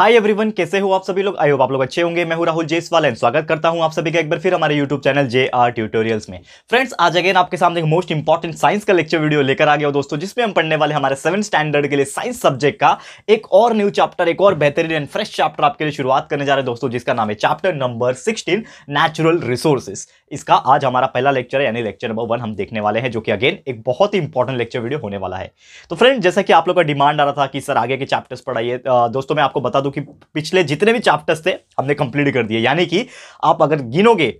Hi everyone कैसे हो आप सभी लोग आई होप आप लोग अच्छे होंगे मैं हूं राहुल जेसवाल एंड स्वागत करता हूं आप सभी का एक बार फिर हमारे YouTube channel J R tutorials में फ्रेंड्स आज अगेन आपके सामने एक मोस्ट इंपॉर्टेंट साइंस का लेक्चर वीडियो लेकर आ गया दोस्तों जिसमें हम पढ़ने वाले हमारे सेवन स्टैंडर्ड के लिए साइंस सब्जेक्ट का एक और न्यू चैप्टर एक और बेहतरीन एंड फ्रेश चैप्टर आपके लिए शुरुआत करने जा रहे हैं दोस्तों जिसका नाम है chapter number sixteen natural resources इसका आज हमारा पहला लेक्चर है यानी लेक्चर नंबर वन हम देखने वाले हैं जो कि अगेन एक बहुत ही इंपॉर्टेंट लेक्चर वीडियो होने वाला है तो फ्रेंड जैसा कि आप लोग का डिमांड आ रहा था कि सर आगे के चैप्टर्स पढ़ाइए दोस्तों मैं आपको बता दूं कि पिछले जितने भी चैप्टर्स थे हमने कंप्लीट कर दिए यानी कि आप अगर गिनोगे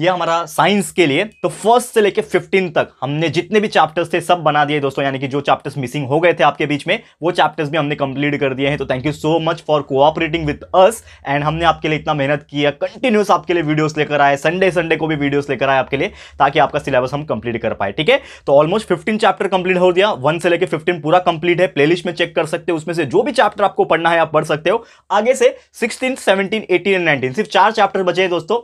ये हमारा साइंस के लिए तो फर्स्ट से लेके फिफ्टीन तक हमने जितने भी चैप्टर्स थे सब बना दिए दोस्तों यानी कि जो चैप्टर्स मिसिंग हो गए थे आपके बीच में वो चैप्टर्स भी हमने कंप्लीट कर दिए हैं तो thank you so much for cooperating with us and हमने आपके लिए इतना मेहनत किया कंटिन्यूस आपके लिए वीडियोस लेकर आए संडे संडे को भी वीडियोस लेकर आए आपके लिए ताकि आपका सिलेबस हम कंप्लीट कर पाए ठीक है तो ऑलमोस्ट फिफ्टीन चैप्टर कंप्लीट हो दिया वन से लेकर फिफ्टीन पूरा कंप्लीट है प्लेलिस्ट में चेक कर सकते हो उसमें से जो भी चैप्टर आपको पढ़ना है आप पढ़ सकते हो आगे से sixteen seventeen eighteen and nineteen सिर्फ चार चैप्टर बचे हैं दोस्तों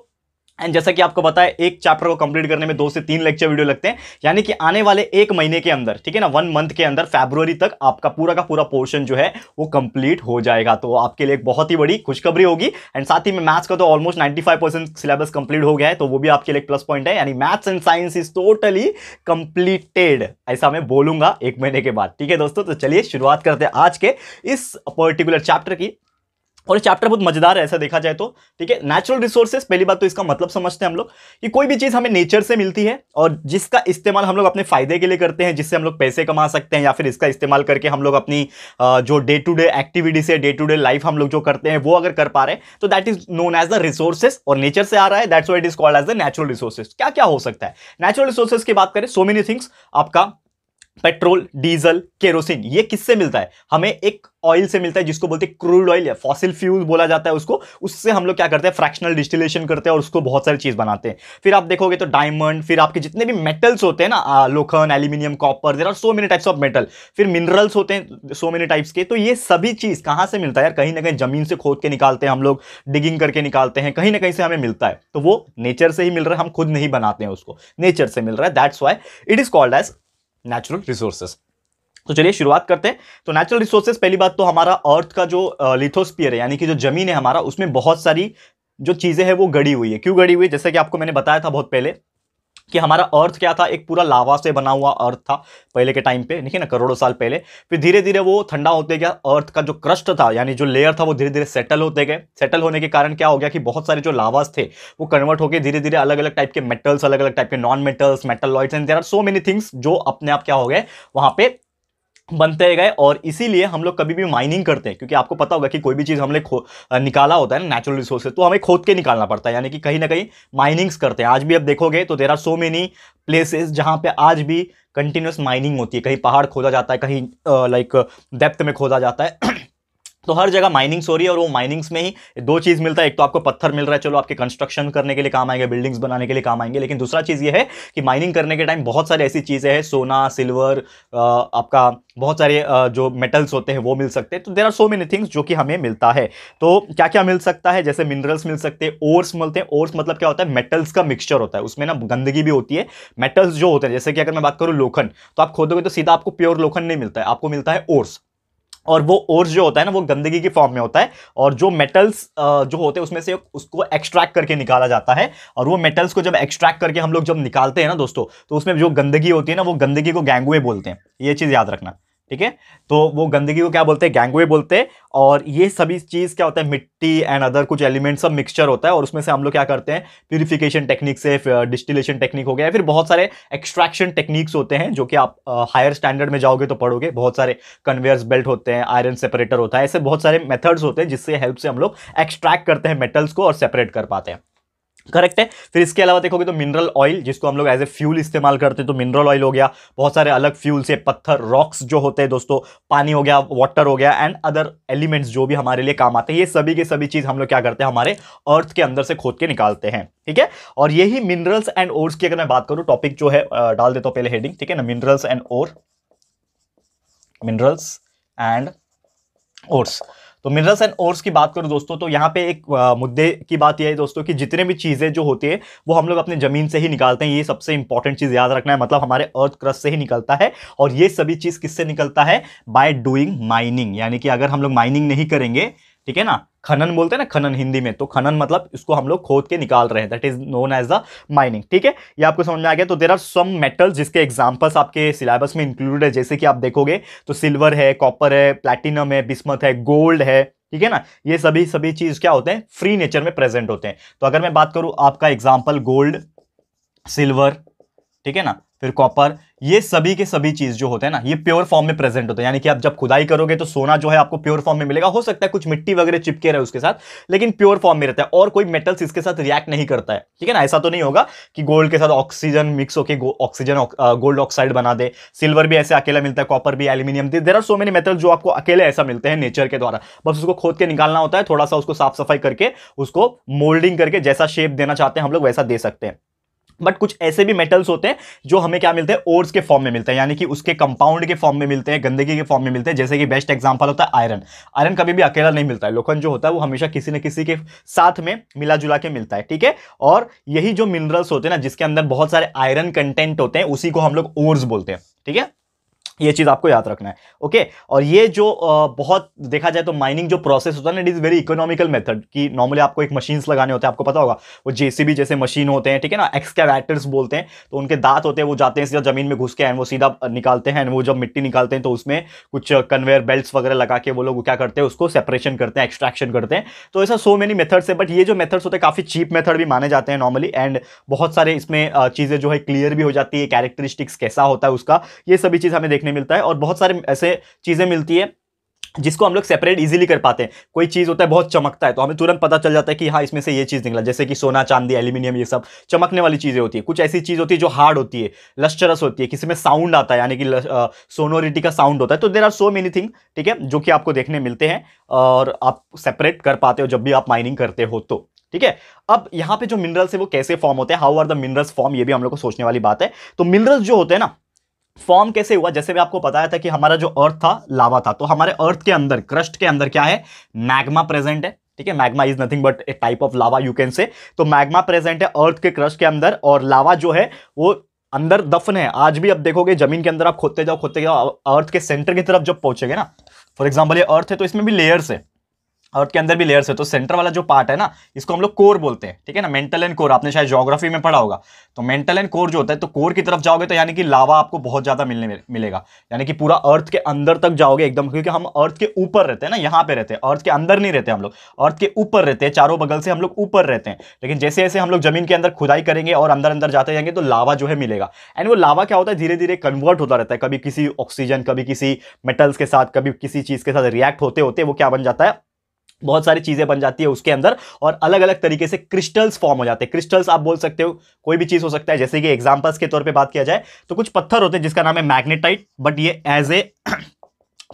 एंड जैसा कि आपको बताया एक चैप्टर को कंप्लीट करने में दो से तीन लेक्चर वीडियो लगते हैं यानी कि आने वाले एक महीने के अंदर ठीक है ना वन मंथ के अंदर फेब्रुवरी तक आपका पूरा का पूरा पोर्शन जो है वो कंप्लीट हो जाएगा तो आपके लिए एक बहुत ही बड़ी खुशखबरी होगी एंड साथ ही में मैथ्स का तो ऑलमोस्ट नाइन्टी सिलेबस कंप्लीट हो गया है तो वो भी आपके लिए एक प्लस पॉइंट है यानी maths and science is totally completed ऐसा मैं बोलूंगा एक महीने के बाद ठीक है दोस्तों तो चलिए शुरुआत करते हैं आज के इस पर्टिकुलर चैप्टर की और ये चैप्टर बहुत मजेदार है ऐसा देखा जाए तो ठीक है नेचुरल रिसोर्सेस पहली बात तो इसका मतलब समझते हैं हम लोग कि कोई भी चीज़ हमें नेचर से मिलती है और जिसका इस्तेमाल हम लोग अपने फायदे के लिए करते हैं जिससे हम लोग पैसे कमा सकते हैं या फिर इसका इस्तेमाल करके हम लोग अपनी जो डे टू डे एक्टिविटीज है डे टू डे लाइफ हम लोग जो करते हैं वो अगर कर पा रहे हैं तो that is known as the resources और नेचर से आ रहा है that's why it is called as the natural resources क्या क्या हो सकता है नेचुरल रिसोर्सेज की बात करें सो मेनी थिंग्स आपका पेट्रोल डीजल केरोसिन ये किससे मिलता है हमें एक ऑयल से मिलता है जिसको बोलते हैं क्रूड ऑयल या फॉसिल फ्यूल बोला जाता है उसको उससे हम लोग क्या करते हैं फ्रैक्शनल डिस्टिलेशन करते हैं और उसको बहुत सारी चीज़ बनाते हैं फिर आप देखोगे तो डायमंड फिर आपके जितने भी मेटल्स होते हैं ना लोखन aluminium copper there are so many types of metal फिर मिनरल्स होते हैं सो मेनी टाइप्स के तो ये सभी चीज़ कहाँ से मिलता है यार कहीं ना कहीं जमीन से खोद के निकालते हैं हम लोग डिगिंग करके निकालते हैं कहीं ना कहीं से हमें मिलता है तो वो नेचर से ही मिल रहा है हम खुद नहीं बनाते हैं उसको नेचर से मिल रहा है that's why it is called as natural resources तो चलिए शुरुआत करते हैं तो नेचुरल रिसोर्सेज पहली बात तो हमारा अर्थ का जो लिथोस्पियर है यानी कि जो जमीन है हमारा उसमें बहुत सारी जो चीज़ें हैं वो गड़ी हुई है क्यों गड़ी हुई है जैसा कि आपको मैंने बताया था बहुत पहले कि हमारा अर्थ क्या था एक पूरा लावा से बना हुआ अर्थ था पहले के टाइम पे देखिए ना करोड़ों साल पहले फिर धीरे धीरे वो ठंडा होते गया अर्थ का जो क्रस्ट था यानी जो लेयर था वो धीरे धीरे सेटल होते गए सेटल होने के कारण क्या हो गया कि बहुत सारे जो लावास थे वो कन्वर्ट होकर धीरे धीरे अलग अलग टाइप के मेटल्स अलग अलग टाइप के non metals metalloids and there are so many things जो अपने आप क्या हो गए वहाँ पे बनते गए और इसीलिए हम लोग कभी भी माइनिंग करते हैं क्योंकि आपको पता होगा कि कोई भी चीज़ हमने खो निकाला होता है ना नेचुरल रिसोर्सेज तो हमें खोद के निकालना पड़ता है यानी कि कहीं ना कहीं माइनिंग्स करते हैं आज भी अब देखोगे तो there are so many places जहाँ पे आज भी कंटिन्यूस माइनिंग होती है कहीं पहाड़ खोदा जाता है कहीं लाइक डेप्थ में खोदा जाता है तो हर जगह माइनिंग्स हो रही है और वो माइनिंग्स में ही दो चीज़ मिलता है एक तो आपको पत्थर मिल रहा है चलो आपके कंस्ट्रक्शन करने के लिए काम आएंगे बिल्डिंग्स बनाने के लिए काम आएंगे लेकिन दूसरा चीज़ ये है कि माइनिंग करने के टाइम बहुत सारी ऐसी चीज़ें हैं सोना सिल्वर आपका बहुत सारे जो मेटल्स होते हैं वो मिल सकते हैं तो there are so many things जो कि हमें मिलता है तो क्या क्या मिल सकता है जैसे मिनरल्स मिल सकते हैं ओर्स मिलते हैं ओर्स मतलब क्या होता है मेटल्स का मिक्सचर होता है उसमें ना गंदगी भी होती है मेटल्स जो होते हैं जैसे कि अगर मैं बात करूँ लोखन तो आप खोदोगे तो सीधा आपको प्योर लोखन नहीं मिलता है आपको मिलता है ओर्स और वो ओर्स जो होता है ना वो गंदगी के फॉर्म में होता है और जो मेटल्स जो होते हैं उसमें से उसको एक्सट्रैक्ट करके निकाला जाता है और वो मेटल्स को जब एक्सट्रैक्ट करके हम लोग जब निकालते हैं ना दोस्तों तो उसमें जो गंदगी होती है ना वो गंदगी को गैंगुए बोलते हैं ये चीज़ याद रखना ठीक है तो वो गंदगी को क्या बोलते हैं गैंगवे बोलते हैं और ये सभी चीज़ क्या होता है मिट्टी एंड अदर कुछ एलिमेंट्स सब मिक्सचर होता है और उसमें से हम लोग क्या करते हैं प्यूरिफिकेशन टेक्निक से डिस्टिलेशन टेक्निक uh, हो गया फिर बहुत सारे एक्सट्रैक्शन टेक्निक्स होते हैं जो कि आप हायर uh, स्टैंडर्ड में जाओगे तो पढ़ोगे बहुत सारे कन्वेयर्स बेल्ट होते हैं आयरन सेपरेटर होता है ऐसे बहुत सारे मेथड्स होते हैं जिससे हेल्प से हम लोग एक्सट्रैक्ट करते हैं मेटल्स को और सेपरेट कर पाते हैं करेक्ट है फिर इसके अलावा देखोगे तो मिनरल ऑयल जिसको हम लोग एज ए फ्यूल इस्तेमाल करते हैं तो मिनरल ऑयल हो गया बहुत सारे अलग फ्यूल से पत्थर रॉक्स जो होते हैं दोस्तों पानी हो गया वाटर हो गया एंड अदर एलिमेंट्स जो भी हमारे लिए काम आते हैं ये सभी के सभी चीज़ हम लोग क्या करते हैं हमारे अर्थ के अंदर से खोद के निकालते हैं ठीक है और यही मिनरल्स एंड ओर्स की अगर मैं बात करूँ टॉपिक जो है डाल देता हूँ पहले हेडिंग ठीक है ना minerals and ore minerals and ores तो मिनरल्स एंड ओर्स की बात करूँ दोस्तों तो यहाँ पे एक मुद्दे की बात यह है दोस्तों कि जितने भी चीज़ें जो होती है वो हम लोग अपने ज़मीन से ही निकालते हैं ये सबसे इंपॉर्टेंट चीज़ याद रखना है मतलब हमारे अर्थ क्रस्ट से ही निकलता है और ये सभी चीज़ किससे निकलता है बाय डूइंग माइनिंग यानी कि अगर हम लोग माइनिंग नहीं करेंगे ठीक है ना खनन बोलते हैं ना खनन हिंदी में तो खनन मतलब इसको हम लोग खोद के निकाल रहे हैं that is known as the mining ठीक है ये आपको समझ में आ गया तो देर आर सम मेटल जिसके एग्जाम्पल्स आपके सिलेबस में इंक्लूडेड है जैसे कि आप देखोगे तो सिल्वर है कॉपर है प्लेटिनम है बिस्मत है गोल्ड है ठीक है ना ये सभी सभी चीज क्या होते हैं फ्री नेचर में प्रेजेंट होते हैं तो अगर मैं बात करूं आपका एग्जाम्पल गोल्ड सिल्वर ठीक है ना फिर कॉपर ये सभी के सभी चीज जो होते हैं ना ये प्योर फॉर्म में प्रेजेंट होते हैं यानी कि आप जब खुदाई करोगे तो सोना जो है आपको प्योर फॉर्म में मिलेगा हो सकता है कुछ मिट्टी वगैरह चिपके रहे उसके साथ लेकिन प्योर फॉर्म में रहता है और कोई मेटल्स इसके साथ रिएक्ट नहीं करता है ठीक है ना ऐसा तो नहीं होगा कि गोल्ड के साथ ऑक्सीजन मिक्स होकर ऑक्सीजन गोल्ड ऑक्साइड बना दे सिल्वर भी ऐसे अकेला मिलता है कॉपर भी एल्यूमिनियम भी there are so many metal जो आपको अकेले ऐसा मिलते हैं नेचर के द्वारा बस उसको खोद के निकालना होता है थोड़ा सा उसको साफ सफाई करके उसको मोल्डिंग करके जैसा शेप देना चाहते हैं हम लोग वैसा दे सकते हैं बट कुछ ऐसे भी मेटल्स होते हैं जो हमें क्या मिलते हैं ओर्स के फॉर्म में मिलते हैं यानी कि उसके कंपाउंड के फॉर्म में मिलते हैं गंदगी के फॉर्म में मिलते हैं जैसे कि बेस्ट एग्जांपल होता है आयरन आयरन कभी भी अकेला नहीं मिलता है लोखंड जो होता है वो हमेशा किसी न किसी के साथ में मिला जुला के मिलता है ठीक है और यही जो मिनरल्स होते हैं ना जिसके अंदर बहुत सारे आयरन कंटेंट होते हैं उसी को हम लोग ओर्स बोलते हैं ठीक है ये चीज़ आपको याद रखना है ओके और ये जो बहुत देखा जाए तो माइनिंग जो प्रोसेस होता है ना it is very economical method कि नॉर्मली आपको एक मशीन्स लगाने होते हैं आपको पता होगा वो जेसीबी जैसे मशीन होते हैं ठीक है ना एक्सकैवेटर्स बोलते हैं तो उनके दांत होते हैं वो जाते हैं सीधा जमीन में घुस के एंड वो सीधा निकालते हैं एंड वो जब मिट्टी निकालते हैं तो उसमें कुछ कन्वेयर बेल्ट वगैरह लगा के वो लोग क्या करते हैं उसको सेपरेशन करते हैं एक्सट्रैक्शन करते हैं तो ऐसा सो मेनी मेथड्स है बट ये जो मेथड्स होते हैं काफ़ी चीप मेथड भी माने जाते हैं नॉर्मली एंड बहुत सारे इसमें चीज़ें जो है क्लियर भी हो जाती है कैरेक्टरिस्टिक्स कैसा होता है उसका ये सभी चीज़ हमें देखने देखने मिलता है और बहुत सारे ऐसे चीज़ें मिलती है जिसको हम लोग सेपरेट इजीली कर पाते हैं कोई चीज़ होता है बहुत चमकता है तो हमें तुरंत पता चल जाता है कि हाँ इसमें से ये चीज़ निकला जैसे कि सोना चांदी एल्यूमिनियम ये सब चमकने वाली चीज़ें होती है कुछ ऐसी चीज़ होती है जो हार्ड होती है लश्चरस होती है किसी में साउंड आता है यानी कि सोनोरिटी का साउंड होता है तो there are so many thing ठीक है जो कि आपको देखने मिलते हैं और आप सेपरेट कर पाते हो जब भी आप माइनिंग करते हो तो ठीक है अब यहाँ पर जो मिनरल्स है वो कैसे फॉर्म होते हैं how are the minerals form ये भी हम लोग को सोचने वाली बात है तो मिनरल्स जो होते हैं ना फॉर्म कैसे हुआ जैसे भी आपको बताया था कि हमारा जो अर्थ था लावा था तो हमारे अर्थ के अंदर क्रस्ट के अंदर क्या है मैग्मा प्रेजेंट है ठीक है magma is nothing but a type of lava you can say तो मैग्मा प्रेजेंट है अर्थ के क्रस्ट के अंदर और लावा जो है वो अंदर दफन है आज भी आप देखोगे जमीन के अंदर आप खोदते जाओ खोदते जाओ अर्थ के सेंटर की तरफ जब पहुंचेगे ना फॉर एग्जाम्पल ये अर्थ है तो इसमें भी लेयर्स है और के अंदर भी लेयर्स है तो सेंटर वाला जो पार्ट है ना इसको हम लोग कोर बोलते हैं ठीक है ना मेंटल एंड कोर आपने शायद जोग्राफी में पढ़ा होगा तो मेंटल एंड कोर जो होता है तो कोर की तरफ जाओगे तो यानी कि लावा आपको बहुत ज़्यादा मिलने मिलेगा यानी कि पूरा अर्थ के अंदर तक जाओगे एकदम क्योंकि हम अर्थ के ऊपर रहते हैं ना यहाँ पे रहते हैं अर्थ के अंदर नहीं रहते हम लोग अर्थ के ऊपर रहते हैं चारों बगल से हम लोग ऊपर रहते हैं लेकिन जैसे जैसे हम लोग जमीन के अंदर खुदाई करेंगे और अंदर अंदर जाते जाएंगे तो लावा जो है मिलेगा एंड वो लावा क्या होता है धीरे धीरे कन्वर्ट होता रहता है कभी किसी ऑक्सीजन कभी किसी मेटल्स के साथ कभी किसी चीज़ के साथ रिएक्ट होते होते वो क्या बन जाता है बहुत सारी चीज़ें बन जाती है उसके अंदर और अलग अलग तरीके से क्रिस्टल्स फॉर्म हो जाते हैं क्रिस्टल्स आप बोल सकते हो कोई भी चीज़ हो सकता है जैसे कि एग्जाम्पल्स के तौर पे बात किया जाए तो कुछ पत्थर होते हैं जिसका नाम है मैग्नेटाइट बट ये एज ए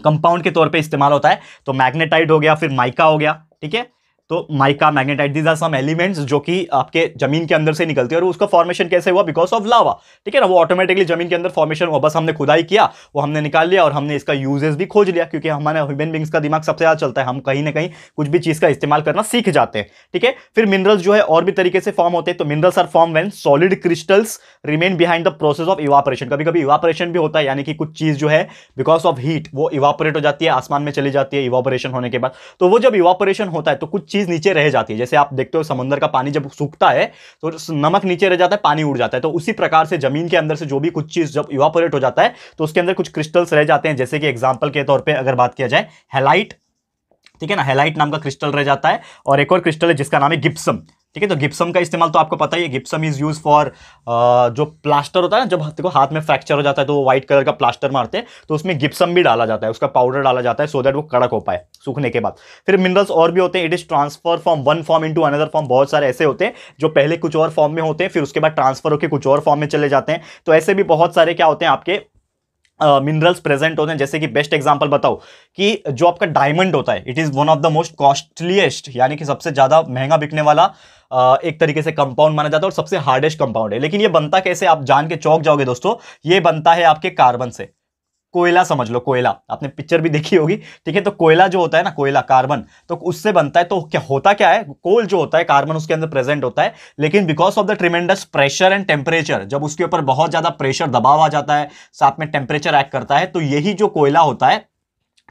कंपाउंड के तौर पे इस्तेमाल होता है तो मैग्नेटाइट हो गया फिर माइका हो गया ठीक है तो mica magnetite these are some elements जो कि आपके जमीन के अंदर से निकलते हैं और उसका फॉर्मेशन कैसे हुआ बिकॉज ऑफ लावा ठीक है ना वो ऑटोमेटिकली जमीन के अंदर फॉर्मेशन हुआ बस हमने खुदाई किया वो हमने निकाल लिया और हमने इसका यूजेस भी खोज लिया क्योंकि हमारे ह्यूमन बींग्स का दिमाग सबसे ज़्यादा चलता है हम कहीं ना कहीं कुछ भी चीज़ का इस्तेमाल करना सीख जाते हैं ठीक है फिर मिनरल्स जो है और भी तरीके से फॉर्म होते हैं तो minerals are form when solid crystals remain behind the process of evaporation कभी कभी इवापरेशन भी होता है यानी कि कुछ चीज़ जो है बिकॉज ऑफ हीट वो इवापोरेट हो जाती है आसमान में चली जाती है इवापोरेशन होने के बाद तो वो जब इवापोरेशन होता है तो कुछ चीज़ चीज़ नीचे रह जाती है जैसे आप देखते हो समुद्र का पानी जब सूखता है तो नमक नीचे रह जाता है पानी उड़ जाता है तो उसी प्रकार से जमीन के अंदर से जो भी कुछ चीज़ जब इवापोरेट हो जाता है तो उसके अंदर कुछ क्रिस्टल्स रह जाते हैं जैसे कि एग्जाम्पल के तौर पर अगर बात किया जाए हेलाइट ठीक है ना हेलाइट नाम का क्रिस्टल रह जाता है और एक और क्रिस्टल है जिसका नाम है गिप्सम ठीक है तो गिप्सम का इस्तेमाल तो आपको पता ही है गिप्सम इज़ यूज़ फॉर जो प्लास्टर होता है जब देखो हाथ में फ्रैक्चर हो जाता है तो व्हाइट कलर का प्लास्टर मारते हैं तो उसमें गिप्सम भी डाला जाता है उसका पाउडर डाला जाता है सो दैट वो कड़क हो पाए सूखने के बाद फिर मिनरल्स और भी होते हैं it is transfer from one form in another form बहुत सारे ऐसे होते हैं जो पहले कुछ और फॉर्म में होते हैं फिर उसके बाद ट्रांसफर होकर कुछ और फॉर्म में चले जाते हैं तो ऐसे भी बहुत सारे क्या होते हैं आपके मिनरल्स प्रेजेंट होते हैं जैसे कि बेस्ट एग्जांपल बताओ कि जो आपका डायमंड होता है it is one of the most costliest यानी कि सबसे ज़्यादा महंगा बिकने वाला uh, एक तरीके से कंपाउंड माना जाता है और सबसे हार्डेस्ट कंपाउंड है लेकिन ये बनता कैसे आप जान के चौक जाओगे दोस्तों ये बनता है आपके कार्बन से कोयला समझ लो कोयला आपने पिक्चर भी देखी होगी ठीक है तो कोयला जो होता है ना कोयला कार्बन तो उससे बनता है तो क्या होता क्या है कोल जो होता है कार्बन उसके अंदर प्रेजेंट होता है लेकिन because of the tremendous pressure and temperature जब उसके ऊपर बहुत ज्यादा प्रेशर दबाव आ जाता है साथ में टेम्परेचर एक्ट करता है तो यही जो कोयला होता है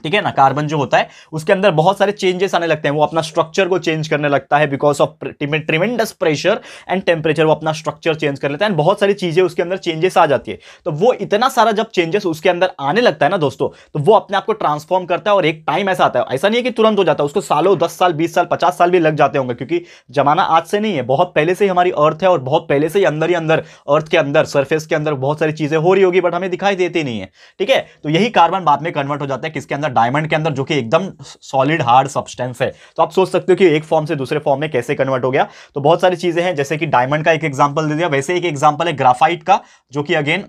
ठीक है ना कार्बन जो होता है उसके अंदर बहुत सारे चेंजेस आने लगते हैं वो अपना स्ट्रक्चर को चेंज करने लगता है because of tremendous pressure and temperature वो अपना स्ट्रक्चर चेंज कर लेता है एंड बहुत सारी चीजें उसके अंदर चेंजेस आ जाती है तो वो इतना सारा जब चेंजेस उसके अंदर आने लगता है ना दोस्तों तो वो अपने आप को ट्रांसफॉर्म करता है और एक टाइम ऐसा आता है ऐसा नहीं है कि तुरंत हो जाता है उसको सालों दस साल बीस साल पचास साल भी लग जाते होंगे क्योंकि जमाना आज से नहीं है बहुत पहले से ही हमारी अर्थ है और बहुत पहले से ही अंदर ही अंदर अर्थ के अंदर सर्फेस के अंदर बहुत सारी चीजें हो रही होगी बट हमें दिखाई देती नहीं है ठीक है तो यही कार्बन बाद में कन्वर्ट हो जाता है किसके अंदर डायमंड के अंदर जो कि एकदम सॉलिड हार्ड सब्सटेंस है तो आप सोच सकते हो कि एक फॉर्म से दूसरे फॉर्म में कैसे कन्वर्ट हो गया तो बहुत सारी चीज़ें हैं जैसे कि डायमंड का एक एग्जाम्पल दे दिया वैसे एक एग्जाम्पल है ग्राफाइट का जो कि अगेन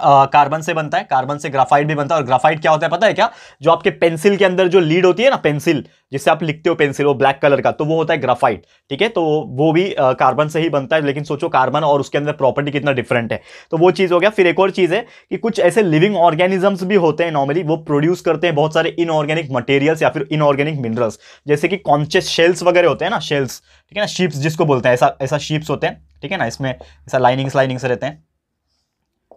कार्बन से बनता है कार्बन से ग्राफाइट भी बनता है और ग्राफाइट क्या होता है पता है क्या जो आपके पेंसिल के अंदर जो लीड होती है ना पेंसिल जिससे आप लिखते हो पेंसिल वो ब्लैक कलर का तो वो होता है ग्राफाइट ठीक है तो वो भी कार्बन से ही बनता है लेकिन सोचो कार्बन और उसके अंदर प्रॉपर्टी कितना डिफरेंट है तो वो चीज़ हो गया फिर एक और चीज़ है कि कुछ ऐसे लिविंग ऑर्गेनिजम्स भी होते हैं नॉर्मली वो प्रोड्यूस करते हैं बहुत सारे इनऑर्गेनिक मटेरियल्स या फिर इनऑर्गेनिक मिनरल्स जैसे कि कॉन्शियस शेल्स वगैरह होते हैं ना शेल्स ठीक है ना शिप्स जिसको बोलते हैं ऐसा ऐसा शिप्स होते हैं ठीक है ना इसमें ऐसा लाइनिंग्स लाइनिंग्स रहते हैं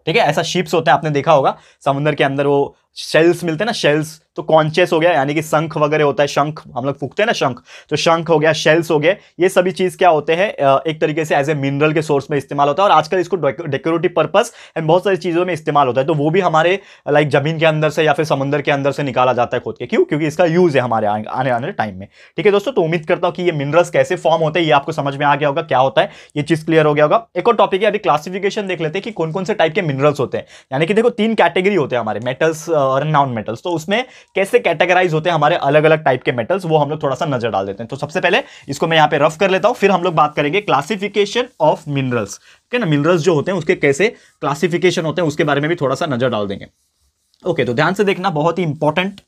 ठीक है ऐसा शिप्स होता है आपने देखा होगा समुद्र के अंदर वो शेल्स मिलते हैं ना शेल्स तो कॉन्शियस हो गया यानी कि शंख वगैरह होता है शंख हम लोग फूकते हैं ना शंख तो शंख हो गया शेल्स हो गए ये सभी चीज़ क्या होते हैं एक तरीके से एज ए मिनरल के सोर्स में इस्तेमाल होता है और आजकल इसको डेकोरेटिव पर्पस एंड बहुत सारी चीज़ों में इस्तेमाल होता है तो वो भी हमारे लाइक जमीन के अंदर से या फिर समुद्र के अंदर से निकाला जाता है खोद के क्यों क्योंकि इसका यूज़ है हमारे आने आने टाइम में ठीक है दोस्तों तो उम्मीद करता हूँ कि ये मिनरल्स कैसे फॉर्म होते हैं ये आपको समझ में आ गया होगा क्या होता है ये चीज़ क्लियर हो गया होगा एक और टॉपिक है अभी क्लासिफिकेशन देख लेते हैं कि कौन कौन से टाइप के मिनरल्स होते हैं यानी कि देखो तीन कैटेगरी होते हैं हमारे मेटल्स और नॉन मेटल्स तो उसमें कैसे कैटेगराइज होते हैं हमारे अलग अलग टाइप के मेटल्स वो हम लोग थोड़ा सा नजर डाल देते हैं तो सबसे पहले इसको मैं यहाँ पे रफ कर लेता हूँ फिर हम लोग बात करेंगे क्लासिफिकेशन ऑफ मिनरल्स ठीक है ना मिनरल्स जो होते हैं उसके कैसे क्लासिफिकेशन होते हैं उसके बारे में भी थोड़ा सा नजर डाल देंगे ओके okay, तो ध्यान से देखना बहुत ही इंपॉर्टेंट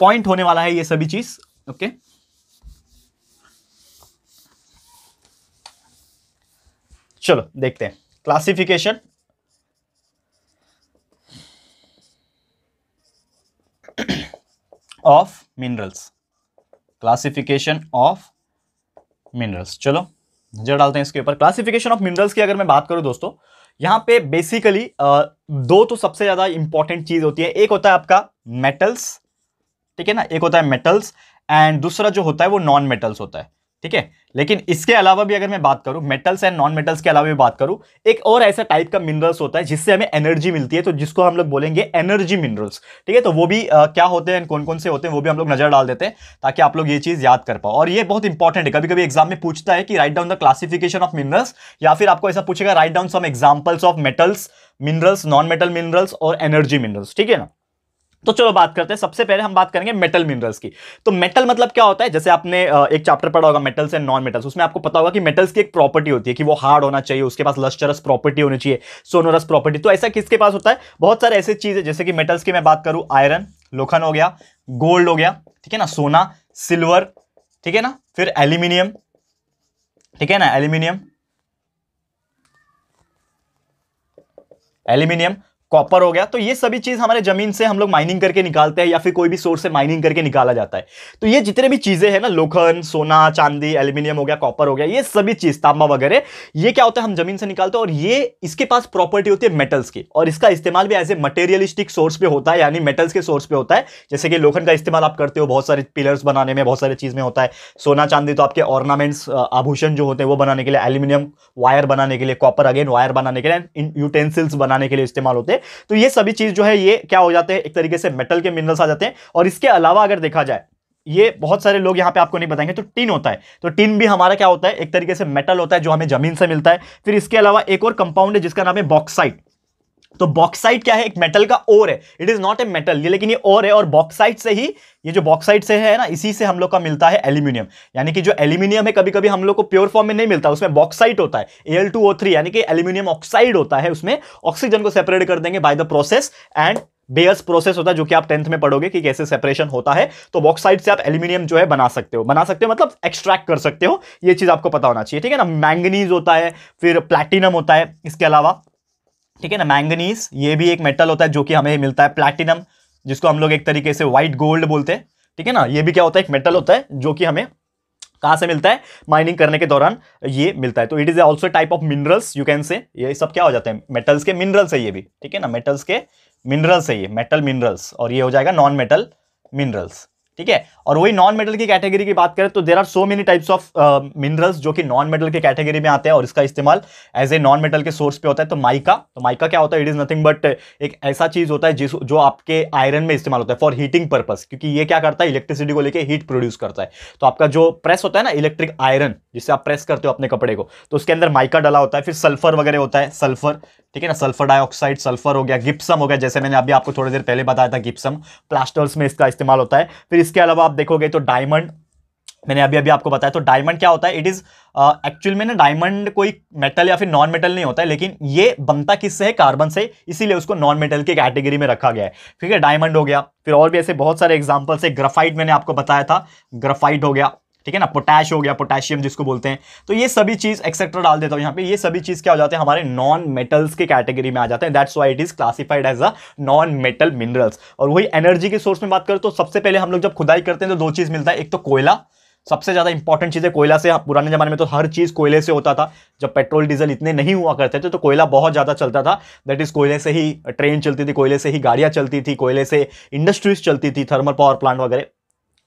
पॉइंट होने वाला है ये सभी चीज ओके okay? चलो देखते हैं classification of minerals classification of minerals चलो नजर डालते हैं इसके ऊपर क्लासिफिकेशन ऑफ मिनरल्स की अगर मैं बात करूं दोस्तों यहां पे बेसिकली दो तो सबसे ज़्यादा इंपॉर्टेंट चीज़ होती है एक होता है आपका मेटल्स ठीक है ना एक होता है मेटल्स एंड दूसरा जो होता है वो नॉन मेटल्स होता है ठीक है लेकिन इसके अलावा भी अगर मैं बात करूं मेटल्स एंड नॉन मेटल्स के अलावा भी बात करूं एक और ऐसा टाइप का मिनरल्स होता है जिससे हमें एनर्जी मिलती है तो जिसको हम लोग बोलेंगे एनर्जी मिनरल्स ठीक है तो वो भी आ, क्या होते हैं कौन कौन से होते हैं वो भी हम लोग नजर डाल देते हैं ताकि आप लोग ये चीज़ याद कर पाओ और ये बहुत इंपॉर्टेंट है कभी कभी एग्जाम में पूछता है कि write down the classification of minerals या फिर आपको ऐसा पूछेगा write down some examples of metals minerals non metal minerals और एनर्जी मिनरल्स ठीक है ना तो चलो बात करते हैं सबसे पहले हम बात करेंगे मेटल मिनरल्स की तो मेटल मतलब क्या होता है जैसे आपने एक चैप्टर पढ़ा होगा मेटल्स एंड नॉन मेटल्स उसमें आपको पता होगा कि मेटल्स की एक प्रॉपर्टी होती है कि वो हार्ड होना चाहिए उसके पास लस्टरस प्रॉपर्टी होनी चाहिए सोनोरस प्रॉपर्टी तो ऐसा किसके पास होता है बहुत सारे ऐसे चीज़ है जैसे कि मेटल्स की मैं बात करूँ आयरन लोखन हो गया गोल्ड हो गया ठीक है ना सोना सिल्वर ठीक है ना फिर एल्यूमिनियम ठीक है ना एल्यूमिनियम एल्यूमिनियम कॉपर हो गया तो ये सभी चीज़ हमारे ज़मीन से हम लोग माइनिंग करके निकालते हैं या फिर कोई भी सोर्स से माइनिंग करके निकाला जाता है तो ये जितने भी चीज़ें हैं ना लोखन सोना चांदी एल्यूमिनियम हो गया कॉपर हो गया ये सभी चीज़ तांबा वगैरह ये क्या होता है हम ज़मीन से निकालते हैं और ये इसके पास प्रॉपर्टी होती है मेटल्स की और इसका इस्तेमाल भी एज ए मटेरियलिस्टिक सोर्स पे होता है यानी मेटल्स के सोर्स पे होता है जैसे कि लोखन का इस्तेमाल आप करते हो बहुत सारे पिलर्स बनाने में बहुत सारी चीज़ में होता है सोना चांदी तो आपके ऑर्नामेंट्स आभूषण जो होते हैं वो बनाने के लिए एल्यूमिनियम वायर बनाने के लिए कॉपर अगेन वायर बनाने के लिए यूटेंसिल्स बनाने के लिए इस्तेमाल होते हैं तो ये सभी चीज जो है ये क्या हो जाते हैं एक तरीके से मेटल के मिनरल्स आ जाते हैं और इसके अलावा अगर देखा जाए ये बहुत सारे लोग यहाँ पे आपको नहीं बताएंगे तो टिन होता है तो टिन भी हमारा क्या होता है एक तरीके से मेटल होता है जो हमें जमीन से मिलता है फिर इसके अलावा एक और कंपाउंड है जिसका नाम है बॉक्साइट तो बॉक्साइट क्या है एक मेटल का ओर है it is not a metal ये लेकिन ये ओर है और बॉक्साइट से ही ये जो बॉक्साइट से है ना इसी से हम लोग का मिलता है एल्यूमिनियम यानी कि जो एल्यूमिनियम है कभी कभी हम लोग को प्योर फॉर्म में नहीं मिलता उसमें बॉक्साइट होता है एल टू ओ थ्री यानी कि एल्यूमिनियम ऑक्साइड होता है उसमें ऑक्सीजन को सेपरेट कर देंगे by the process and Bayer's process होता है जो कि आप टेंथ में पढ़ोगे कि कैसे सेपरेशन होता है तो बॉक्साइड से आप एल्यूमिनियम जो है बना सकते हो बना सकते हो मतलब एक्सट्रैक्ट कर सकते हो ये चीज आपको पता होना चाहिए ठीक है ना मैंगनीज होता है फिर प्लैटिनम होता है इसके अलावा ठीक है ना मैंगनीस ये भी एक मेटल होता है जो कि हमें मिलता है प्लैटिनम जिसको हम लोग एक तरीके से व्हाइट गोल्ड बोलते हैं ठीक है ना ये भी क्या होता है एक मेटल होता है जो कि हमें कहाँ से मिलता है माइनिंग करने के दौरान ये मिलता है तो it is also type of minerals you can say ये सब क्या हो जाते हैं मेटल्स के मिनरल्स है ये भी ठीक है ना मेटल्स के मिनरल्स है ये मेटल मिनरल्स और ये हो जाएगा नॉन मेटल मिनरल्स ठीक है और वही नॉन मेटल की कैटेगरी की बात करें तो there are so many types of minerals जो कि नॉन मेटल के कैटेगरी में आते हैं और इसका इस्तेमाल एज ए नॉन मेटल के सोर्स पे होता है तो माइका तो माइका क्या होता है इट इज़ नथिंग बट एक ऐसा चीज़ होता है जिस जो आपके आयरन में इस्तेमाल होता है फॉर हीटिंग पर्पज क्योंकि ये क्या करता है इलेक्ट्रिसिटी को लेकर हीट प्रोड्यूस करता है तो आपका जो प्रेस होता है ना इलेक्ट्रिक आयरन जिससे आप प्रेस करते हो अपने कपड़े को तो उसके अंदर माइका डाला होता है फिर सल्फर वगैरह होता है सल्फर ठीक है ना सल्फर डाइऑक्साइड सल्फर हो गया गिप्सम हो गया जैसे मैंने अभी आपको थोड़ी देर पहले बताया था गिप्सम प्लास्टर्स में इसका इस्तेमाल होता है फिर इसके अलावा आप देखोगे तो डायमंड मैंने अभी अभी आपको बताया तो डायमंड क्या होता है इट इज़ एक्चुअल में ना डायमंड कोई मेटल या फिर नॉन मेटल नहीं होता है लेकिन ये बनता किससे है कार्बन से इसीलिए उसको नॉन मेटल की कैटेगरी में रखा गया है ठीक है डायमंड हो गया फिर और भी ऐसे बहुत सारे एग्जाम्पल्स है ग्राफाइट मैंने आपको बताया था ग्राफाइट हो गया ठीक है ना पोटैश हो गया पोटेशियम जिसको बोलते हैं तो ये सभी चीज़ एक्सेट्रा डाल देता हूँ यहां पे ये सभी चीज़ क्या हो जाते हैं हमारे नॉन मेटल्स के कैटेगरी में आ जाते हैं that's why it is classified as a non metal minerals और वही एनर्जी के सोर्स में बात करें तो सबसे पहले हम लोग जब खुदाई करते हैं तो दो चीज़ मिलता है एक तो कोयला सबसे ज़्यादा इंपॉर्टेंट चीज़ है कोयला से हाँ, पुराने ज़माने में तो हर चीज़ कोयले से होता था जब पेट्रोल डीजल इतने नहीं हुआ करते थे तो कोयला बहुत ज़्यादा चलता था दैट इज़ कोयले से ही ट्रेन चलती थी कोयले से ही गाड़ियाँ चलती थी कोयले से इंडस्ट्रीज चलती थी थर्मल पावर प्लांट वगैरह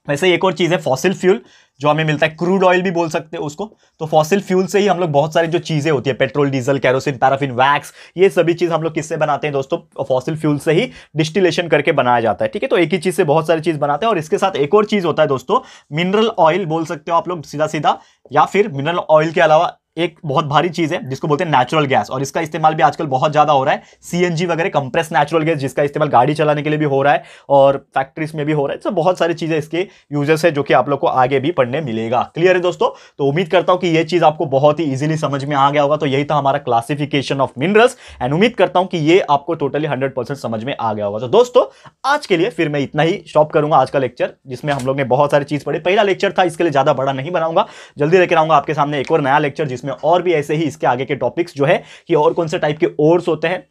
वैसे एक और चीज़ है फॉसिल फ्यूल जो हमें मिलता है क्रूड ऑयल भी बोल सकते हैं उसको तो फॉसिल फ्यूल से ही हम लोग बहुत सारी जो चीज़ें होती है petrol diesel kerosene paraffin wax ये सभी चीज़ हम लोग किससे बनाते हैं दोस्तों फॉसिल फ्यूल से ही डिस्टिलेशन करके बनाया जाता है ठीक है तो एक ही चीज़ से बहुत सारी चीज़ बनाते हैं और इसके साथ एक और चीज़ होता है दोस्तों मिनरल ऑयल बोल सकते हो आप लोग सीधा सीधा या फिर मिनरल ऑयल के अलावा एक बहुत भारी चीज़ है जिसको बोलते हैं नेचुरल गैस और इसका इस्तेमाल भी आजकल बहुत ज़्यादा हो रहा है सीएनजी वगैरह कंप्रेस नेचुरल गैस जिसका इस्तेमाल गाड़ी चलाने के लिए भी हो रहा है और फैक्ट्रीज में भी हो रहा है तो बहुत सारी चीज़ें इसके यूजेस है जो कि आप लोग को आगे भी पढ़ने मिलेगा क्लियर है दोस्तों तो उम्मीद करता हूं कि यह चीज़ आपको बहुत ही ईजिली समझ में आ गया होगा तो यही था हमारा क्लासिफिकेशन ऑफ मिनरल्स एंड उम्मीद करता हूं कि ये आपको टोटली हंड्रेड समझ में आ गया होगा तो दोस्तों आज के लिए फिर मैं इतना ही स्टॉप करूंगा आज का लेक्चर जिसमें हम लोग ने बहुत सारी चीज़ पढ़ी पहला लेक्चर था इसके लिए ज़्यादा बड़ा नहीं बनाऊंगा जल्दी लेकर आऊंगा आपके सामने एक और नया लेक्चर जिसमें इसमें और भी ऐसे ही इसके आगे के टॉपिक्स जो है कि और कौन से टाइप के ओर्स होते हैं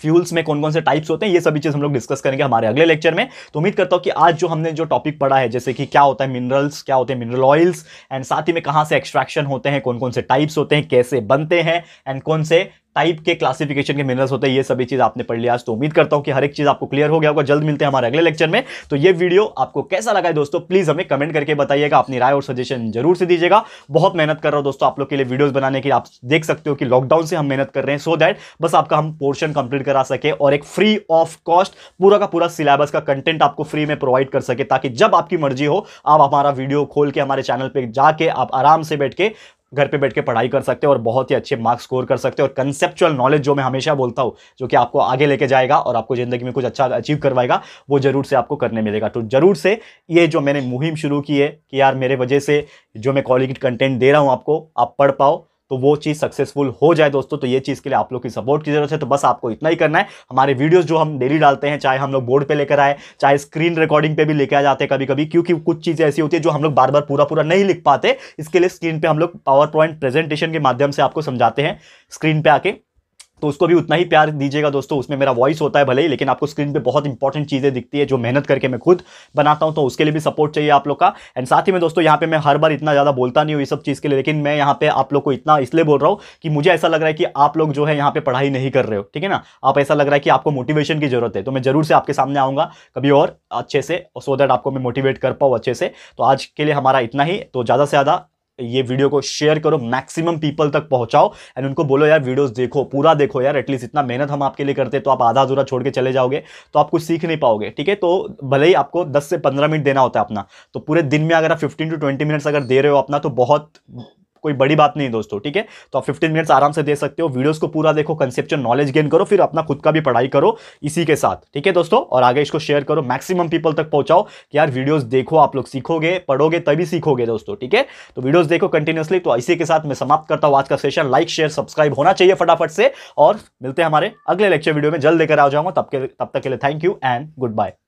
फ्यूल्स में कौन कौन से टाइप्स होते हैं ये सभी चीज़ हम लोग डिस्कस करेंगे हमारे अगले लेक्चर में तो उम्मीद करता हूँ कि आज जो हमने जो टॉपिक पढ़ा है जैसे कि क्या होता है मिनरल्स क्या होते हैं मिनरल ऑयल्स एंड साथ ही में कहाँ से एक्सट्रैक्शन होते हैं कौन कौन से टाइप्स होते हैं कैसे बनते हैं एंड कौन से टाइप के क्लासिफिकेशन के मिनरल्स होते हैं ये सभी चीज़ आपने पढ़ लिया आज तो उम्मीद करता हूँ कि हर एक चीज़ आपको क्लियर हो गया होगा जल्द मिलते हैं हमारे अगले लेक्चर में तो ये वीडियो आपको कैसा लगा है दोस्तों प्लीज़ हमें कमेंट करके बताइएगा अपनी राय और सजेशन जरूर से दीजिएगा बहुत मेहनत कर रहा हूँ दोस्तों आप लोग के लिए वीडियोज़ बनाने की आप देख सकते हो कि लॉकडाउन से हम मेहनत कर रहे हैं सो दैट बस आपका हम पोर्शन कंप्लीट करा सके और एक फ्री ऑफ कॉस्ट पूरा का पूरा सिलेबस का कंटेंट आपको फ्री में प्रोवाइड कर सके ताकि जब आपकी मर्जी हो आप हमारा वीडियो खोल के हमारे चैनल पर जाके आप आराम से बैठ के घर पे बैठ के पढ़ाई कर सकते हो और बहुत ही अच्छे मार्क्स स्कोर कर सकते हो और कंसेप्चुअल नॉलेज जो मैं हमेशा बोलता हूँ जो कि आपको आगे लेके जाएगा और आपको ज़िंदगी में कुछ अच्छा अचीव करवाएगा वो ज़रूर से आपको करने मिलेगा तो ज़रूर से ये जो मैंने मुहिम शुरू की है कि यार मेरे वजह से जो मैं क्वालिटी कंटेंट दे रहा हूँ आपको आप पढ़ पाओ तो वो चीज़ सक्सेसफुल हो जाए दोस्तों तो ये चीज़ के लिए आप लोग की सपोर्ट की जरूरत है तो बस आपको इतना ही करना है हमारे वीडियोस जो हम डेली डालते हैं चाहे हम लोग बोर्ड पे लेकर आए चाहे स्क्रीन रिकॉर्डिंग पे भी लेकर आ जाते हैं कभी कभी क्योंकि कुछ चीज़ें ऐसी होती है जो हम लोग बार बार पूरा पूरा नहीं लिख पाते इसके लिए स्क्रीन पर हम लोग पावर पॉइंट प्रेजेंटेशन के माध्यम से आपको समझाते हैं स्क्रीन पर आके तो उसको भी उतना ही प्यार दीजिएगा दोस्तों उसमें मेरा वॉइस होता है भले ही लेकिन आपको स्क्रीन पे बहुत इंपॉर्टेंट चीज़ें दिखती है जो मेहनत करके मैं खुद बनाता हूँ तो उसके लिए भी सपोर्ट चाहिए आप लोग का एंड साथ ही में दोस्तों यहाँ पे मैं हर बार इतना ज़्यादा बोलता नहीं हूँ इस सब चीज़ के लिए लेकिन मैं यहाँ पे आप लोग को इतना इसलिए बोल रहा हूँ कि मुझे ऐसा लग रहा है कि आप लोग जो है यहाँ पे पढ़ाई नहीं कर रहे हो ठीक है ना आप ऐसा लग रहा है कि आपको मोटिवेशन की जरूरत है तो मैं जरूर से आपके सामने आऊँगा कभी और अच्छे से सो दैट आपको मैं मोटिवेट कर पाऊँ अच्छे से तो आज के लिए हमारा इतना ही तो ज़्यादा से ज़्यादा ये वीडियो को शेयर करो मैक्सिमम पीपल तक पहुंचाओ एंड उनको बोलो यार वीडियोस देखो पूरा देखो यार एटलीस्ट इतना मेहनत हम आपके लिए करते तो आप आधा अधूरा छोड़ के चले जाओगे तो आप कुछ सीख नहीं पाओगे ठीक है तो भले ही आपको दस से पंद्रह मिनट देना होता है अपना तो पूरे दिन में अगर आप फिफ्टीन टू ट्वेंटी मिनट्स अगर दे रहे हो अपना तो बहुत कोई बड़ी बात नहीं दोस्तों ठीक है तो आप फिफ्टीन मिनट्स आराम से दे सकते हो वीडियोस को पूरा देखो कंसेप्चुअल नॉलेज गेन करो फिर अपना खुद का भी पढ़ाई करो इसी के साथ ठीक है दोस्तों और आगे इसको शेयर करो मैक्सिमम पीपल तक पहुंचाओ कि यार वीडियोस देखो आप लोग सीखोगे पढ़ोगे तभी सीखोगे दोस्तों ठीक है तो वीडियोज देखो कंटिन्यूसली तो इसी के साथ मैं समाप्त करता हूँ आज का सेशन लाइक शेयर सब्सक्राइब होना चाहिए फटाफट से और मिलते हैं हमारे अगले लेक्चर वीडियो में जल्द लेकर आ जाऊंगा तब के तब तक के लिए thank you and good bye